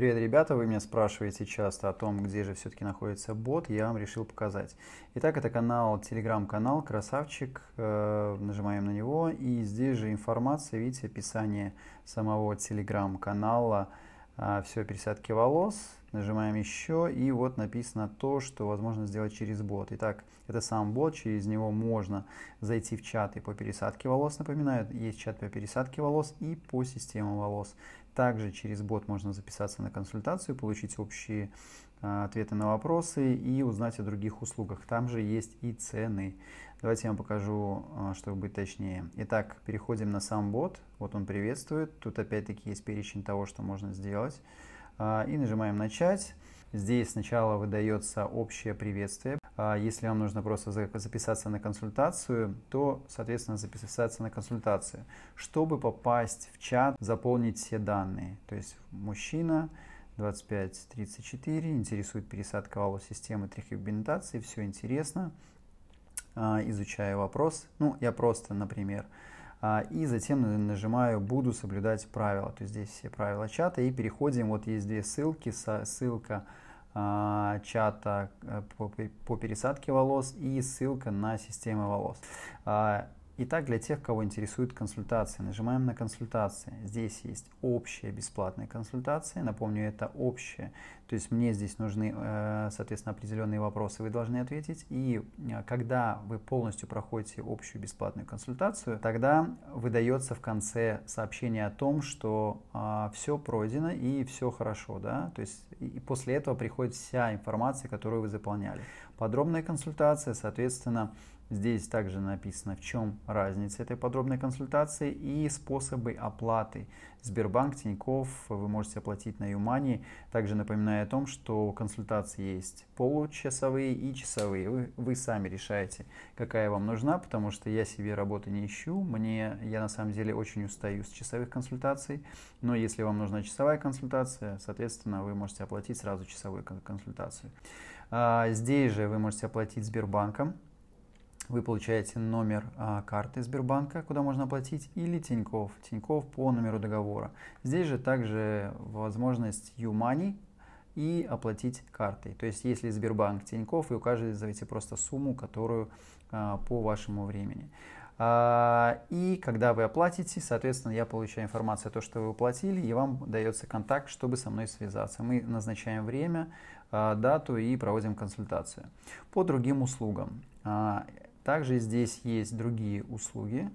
Привет, ребята, вы меня спрашиваете часто о том, где же все-таки находится бот, я вам решил показать. Итак, это канал, телеграм-канал «Красавчик», э, нажимаем на него, и здесь же информация, видите, описание самого телеграм-канала, а, все пересадки волос, нажимаем еще, и вот написано то, что возможно сделать через бот. Итак, это сам бот, через него можно зайти в чаты по пересадке волос, напоминаю, есть чат по пересадке волос и по системе волос. Также через бот можно записаться на консультацию, получить общие а, ответы на вопросы и узнать о других услугах. Там же есть и цены. Давайте я вам покажу, а, чтобы быть точнее. Итак, переходим на сам бот. Вот он приветствует. Тут опять-таки есть перечень того, что можно сделать. А, и нажимаем «Начать». Здесь сначала выдается общее приветствие. А если вам нужно просто записаться на консультацию, то, соответственно, записаться на консультацию. Чтобы попасть в чат, заполнить все данные. То есть мужчина 25-34, интересует пересадка валу системы трихегбентации, все интересно, а, изучаю вопрос. Ну, я просто, например, а, и затем нажимаю «Буду соблюдать правила». То есть здесь все правила чата и переходим. Вот есть две ссылки. Ссылка а, чата э, по, по пересадке волос и ссылка на системы волос. А, Итак, для тех, кого интересует консультация, нажимаем на консультации. Здесь есть общая бесплатная консультация. Напомню, это общая. То есть мне здесь нужны, э, соответственно, определенные вопросы вы должны ответить. И э, когда вы полностью проходите общую бесплатную консультацию, тогда выдается в конце сообщение о том, что а, все пройдено и все хорошо. Да? То есть и после этого приходит вся информация, которую вы заполняли. Подробная консультация, соответственно, Здесь также написано, в чем разница этой подробной консультации и способы оплаты. Сбербанк, Тиньков, вы можете оплатить на Юмани. Также напоминаю о том, что консультации есть получасовые и часовые. Вы, вы сами решаете, какая вам нужна, потому что я себе работы не ищу. Мне, я на самом деле очень устаю с часовых консультаций. Но если вам нужна часовая консультация, соответственно, вы можете оплатить сразу часовую консультацию. А, здесь же вы можете оплатить Сбербанком вы получаете номер а, карты Сбербанка, куда можно оплатить, или Тиньков. Тиньков по номеру договора. Здесь же также возможность U-Money и оплатить картой. То есть, если Сбербанк Тиньков, вы указываете просто сумму, которую а, по вашему времени. А, и когда вы оплатите, соответственно, я получаю информацию о том, что вы оплатили, и вам дается контакт, чтобы со мной связаться. Мы назначаем время, а, дату и проводим консультацию. По другим услугам. А, также здесь есть другие услуги.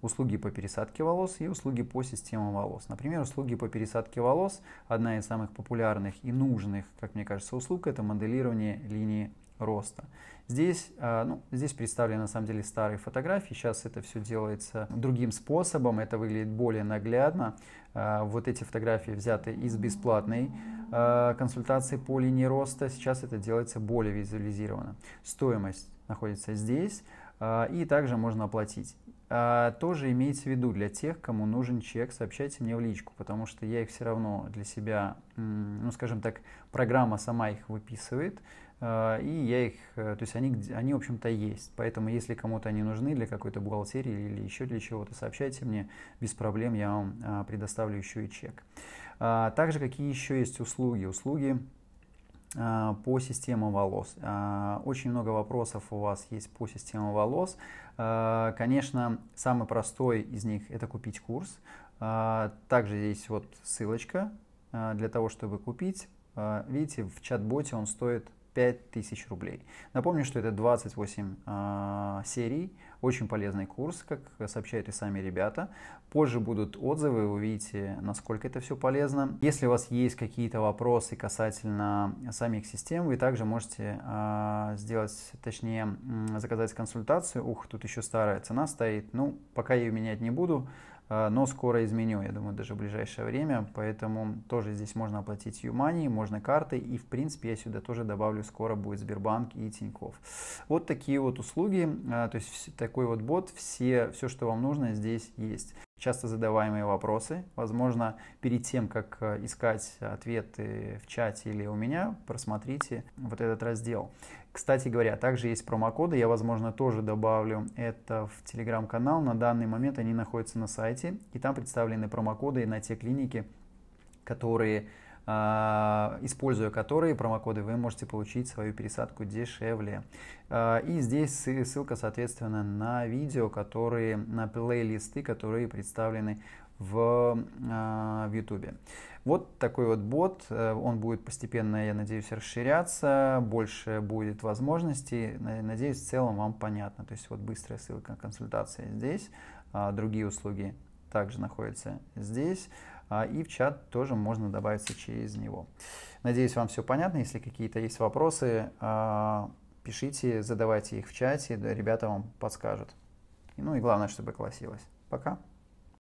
Услуги по пересадке волос и услуги по системам волос. Например, услуги по пересадке волос – одна из самых популярных и нужных, как мне кажется, услуг – это моделирование линии роста. Здесь, э, ну, здесь представлены на самом деле старые фотографии, сейчас это все делается другим способом, это выглядит более наглядно. Э, вот эти фотографии взяты из бесплатной э, консультации по линии роста, сейчас это делается более визуализированно. Стоимость находится здесь, и также можно оплатить. А, тоже имейте в виду, для тех, кому нужен чек, сообщайте мне в личку, потому что я их все равно для себя, ну, скажем так, программа сама их выписывает, а, и я их, э, то есть они, они в общем-то, есть. Поэтому, если кому-то они нужны для какой-то бухгалтерии или еще для чего-то, сообщайте мне, без проблем я вам а, предоставлю еще и чек. Также какие еще есть услуги? Услуги а, по системам волос. А, очень много вопросов у вас есть по системам волос. А, конечно, самый простой из них – это купить курс. Также здесь вот ссылочка для того, чтобы купить. Видите, в чат-боте он стоит 5000 рублей. Напомню, что это 28 э, а, серий, очень полезный курс, как сообщают и сами ребята. Позже будут отзывы, вы увидите, насколько это все полезно. Если у вас есть какие-то вопросы касательно самих систем, вы также можете э, сделать, точнее, заказать консультацию. Ух, тут еще старая цена стоит. Ну, пока я ее менять не буду. А, но скоро изменю, я думаю, даже в ближайшее время, поэтому тоже здесь можно оплатить Юмани, можно карты, и в принципе я сюда тоже добавлю, скоро будет Сбербанк и Тиньков. Вот такие вот услуги, а, то есть такой вот бот, все, все, что вам нужно здесь есть часто задаваемые вопросы. Возможно, перед тем, как э, искать ответы в чате или у меня, просмотрите вот этот раздел. Кстати говоря, также есть промокоды, я, возможно, тоже добавлю это в телеграм-канал. На данный момент они находятся на сайте, и там представлены промокоды на те клиники, которые а, используя которые промокоды вы можете получить свою пересадку дешевле. А, и здесь ссылка, соответственно, на видео, которые, на плейлисты, которые представлены в, а, в YouTube. Вот такой вот бот, э, он будет постепенно, я надеюсь, расширяться, больше будет возможностей, надеюсь, в целом вам понятно. То есть вот быстрая ссылка консультация здесь, другие услуги также находятся здесь. А, и в чат тоже можно добавиться через него. Надеюсь, вам все понятно. Если какие-то есть вопросы, а, пишите, задавайте их в чате, ребята вам подскажут. Ну и главное, чтобы классилось. Пока.